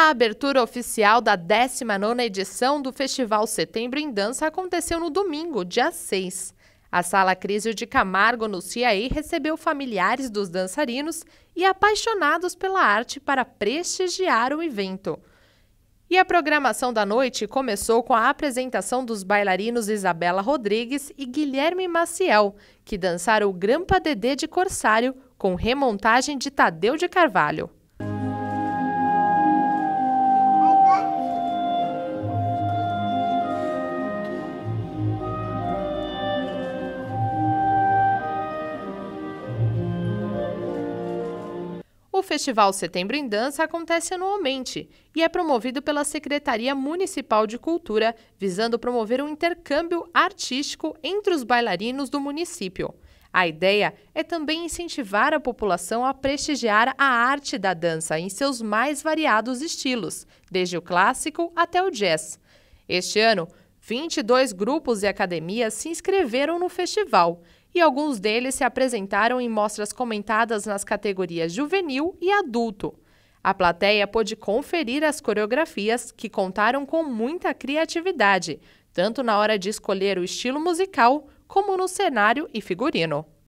A abertura oficial da 19ª edição do Festival Setembro em Dança aconteceu no domingo, dia 6. A Sala Crise de Camargo, no CIAI, recebeu familiares dos dançarinos e apaixonados pela arte para prestigiar o evento. E a programação da noite começou com a apresentação dos bailarinos Isabela Rodrigues e Guilherme Maciel, que dançaram o Grampa Dedê de Corsário com remontagem de Tadeu de Carvalho. O Festival Setembro em Dança acontece anualmente e é promovido pela Secretaria Municipal de Cultura, visando promover um intercâmbio artístico entre os bailarinos do município. A ideia é também incentivar a população a prestigiar a arte da dança em seus mais variados estilos, desde o clássico até o jazz. Este ano, 22 grupos e academias se inscreveram no festival e alguns deles se apresentaram em mostras comentadas nas categorias juvenil e adulto. A plateia pôde conferir as coreografias que contaram com muita criatividade, tanto na hora de escolher o estilo musical como no cenário e figurino.